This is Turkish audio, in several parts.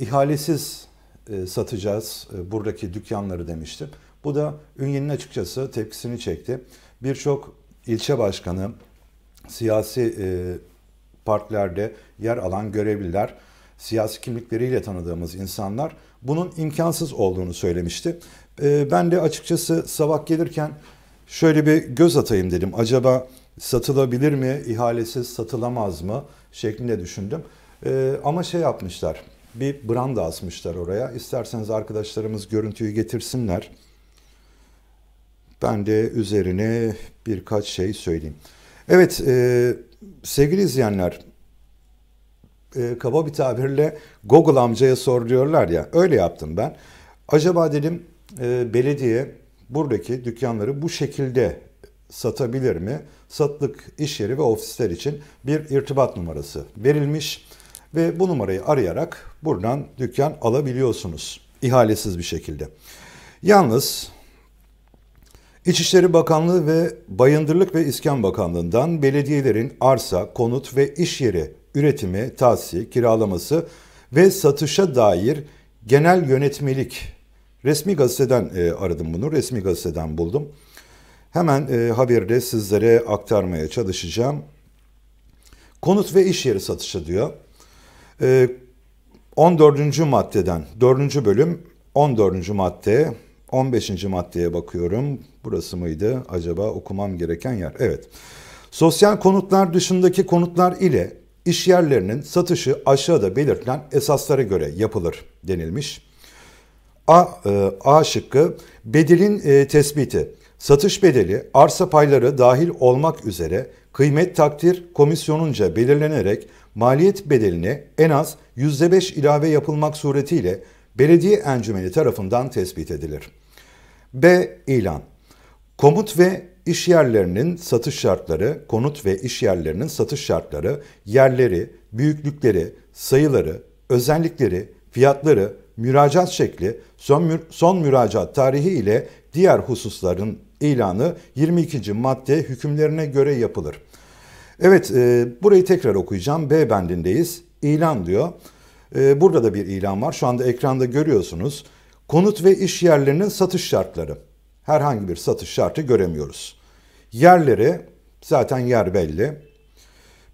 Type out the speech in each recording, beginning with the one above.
ihalesiz e, satacağız e, buradaki dükkanları demişti. Bu da Ünye'nin açıkçası tepkisini çekti. Birçok ilçe başkanı, siyasi e, partilerde yer alan görevliler, siyasi kimlikleriyle tanıdığımız insanlar bunun imkansız olduğunu söylemişti. E, ben de açıkçası sabah gelirken şöyle bir göz atayım dedim. Acaba satılabilir mi, ihalesiz satılamaz mı şeklinde düşündüm. ama şey yapmışlar, bir branda asmışlar oraya. İsterseniz arkadaşlarımız görüntüyü getirsinler. Ben de üzerine birkaç şey söyleyeyim. Evet e, sevgili izleyenler e, kaba bir tabirle Google amcaya sor diyorlar ya öyle yaptım ben. Acaba dedim e, belediye buradaki dükkanları bu şekilde satabilir mi? Satlık iş yeri ve ofisler için bir irtibat numarası verilmiş. Ve bu numarayı arayarak buradan dükkan alabiliyorsunuz. İhalesiz bir şekilde. Yalnız İçişleri Bakanlığı ve Bayındırlık ve İskan Bakanlığı'ndan belediyelerin arsa, konut ve iş yeri üretimi, tahsisi, kiralaması ve satışa dair genel yönetmelik. Resmi gazeteden e, aradım bunu, resmi gazeteden buldum. Hemen e, haberde sizlere aktarmaya çalışacağım. Konut ve iş yeri satışı diyor. 14. Ee, maddeden 4. bölüm 14. madde 15. maddeye bakıyorum. Burası mıydı acaba okumam gereken yer? Evet. Sosyal konutlar dışındaki konutlar ile iş yerlerinin satışı aşağıda belirtilen esaslara göre yapılır denilmiş. A, e, A şıkkı bedelin e, tespiti. Satış bedeli arsa payları dahil olmak üzere kıymet takdir komisyonunca belirlenerek maliyet bedeline en az %5 ilave yapılmak suretiyle belediye encümeni tarafından tespit edilir. B. İlan Komut ve iş yerlerinin satış şartları, konut ve iş yerlerinin satış şartları, yerleri, büyüklükleri, sayıları, özellikleri, fiyatları, müracaat şekli, son, mür son müracaat tarihi ile diğer hususların ilanı 22. madde hükümlerine göre yapılır. Evet e, burayı tekrar okuyacağım. B bendindeyiz. İlan diyor. E, burada da bir ilan var. Şu anda ekranda görüyorsunuz. Konut ve iş yerlerinin satış şartları. Herhangi bir satış şartı göremiyoruz. Yerleri zaten yer belli.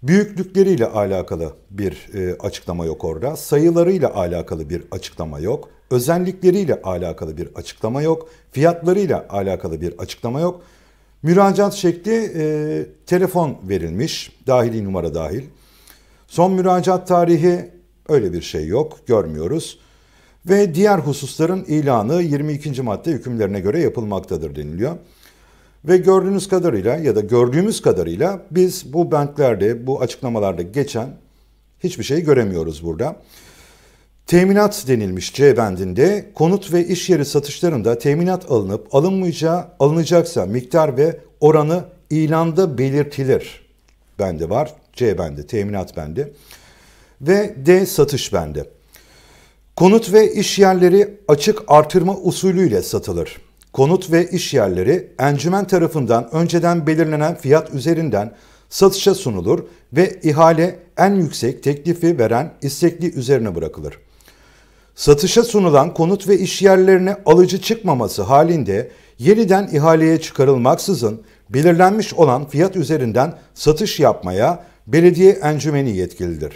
Büyüklükleriyle alakalı bir e, açıklama yok orada. Sayılarıyla alakalı bir açıklama yok. Özellikleriyle alakalı bir açıklama yok. Fiyatlarıyla alakalı bir açıklama yok. Müracaat şekli e, telefon verilmiş, dahili numara dahil. Son müracaat tarihi öyle bir şey yok, görmüyoruz. Ve diğer hususların ilanı 22. madde hükümlerine göre yapılmaktadır deniliyor. Ve gördüğünüz kadarıyla ya da gördüğümüz kadarıyla biz bu banklerde, bu açıklamalarda geçen hiçbir şeyi göremiyoruz burada. Teminat denilmiş C bendinde konut ve iş yeri satışlarında teminat alınıp alınmayacağı alınacaksa miktar ve oranı ilanda belirtilir. Bende var C bende, teminat bende ve D satış bende. Konut ve iş yerleri açık artırma usulüyle satılır konut ve iş yerleri encümen tarafından önceden belirlenen fiyat üzerinden satışa sunulur ve ihale en yüksek teklifi veren istekli üzerine bırakılır. Satışa sunulan konut ve iş yerlerine alıcı çıkmaması halinde yeniden ihaleye çıkarılmaksızın belirlenmiş olan fiyat üzerinden satış yapmaya belediye encümeni yetkilidir.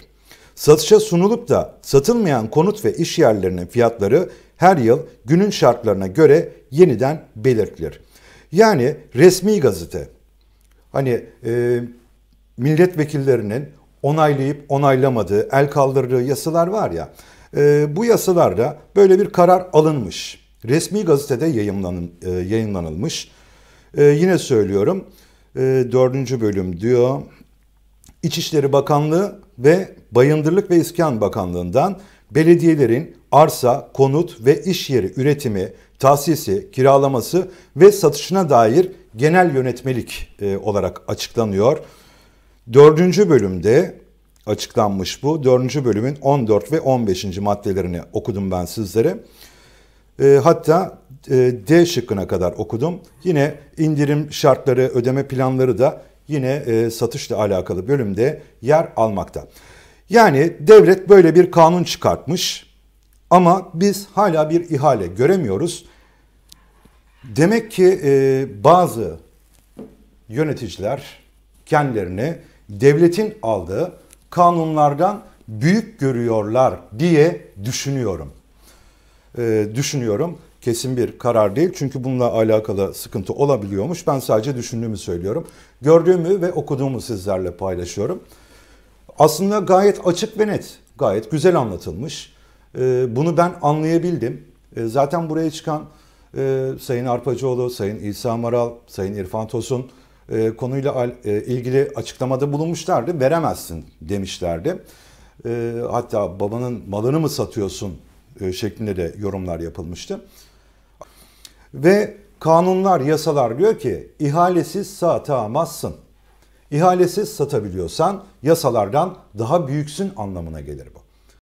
Satışa sunulup da satılmayan konut ve iş yerlerinin fiyatları her yıl günün şartlarına göre yeniden belirtilir. Yani resmi gazete hani e, milletvekillerinin onaylayıp onaylamadığı, el kaldırdığı yasalar var ya e, bu yasalarda böyle bir karar alınmış. Resmi gazetede yayınlanın, e, yayınlanılmış. E, yine söylüyorum e, 4. bölüm diyor İçişleri Bakanlığı ve Bayındırlık ve İskan Bakanlığı'ndan belediyelerin arsa, konut ve iş yeri üretimi, tahsisi, kiralaması ve satışına dair genel yönetmelik e, olarak açıklanıyor. Dördüncü bölümde açıklanmış bu. Dördüncü bölümün 14 ve 15. maddelerini okudum ben sizlere. E, hatta e, D şıkkına kadar okudum. Yine indirim şartları, ödeme planları da yine e, satışla alakalı bölümde yer almakta. Yani devlet böyle bir kanun çıkartmış. Ama biz hala bir ihale göremiyoruz. Demek ki e, bazı yöneticiler kendilerini devletin aldığı kanunlardan büyük görüyorlar diye düşünüyorum. E, düşünüyorum kesin bir karar değil çünkü bununla alakalı sıkıntı olabiliyormuş. Ben sadece düşündüğümü söylüyorum. Gördüğümü ve okuduğumu sizlerle paylaşıyorum. Aslında gayet açık ve net, gayet güzel anlatılmış. Ee, bunu ben anlayabildim. Ee, zaten buraya çıkan e, Sayın Arpacıoğlu, Sayın İsa Maral, Sayın İrfan Tosun e, konuyla e, ilgili açıklamada bulunmuşlardı. Veremezsin demişlerdi. hatta babanın malını mı satıyorsun şeklinde de yorumlar yapılmıştı. Ve kanunlar, yasalar diyor ki ihalesiz satamazsın. İhalesiz satabiliyorsan yasalardan daha büyüksün anlamına gelir bu.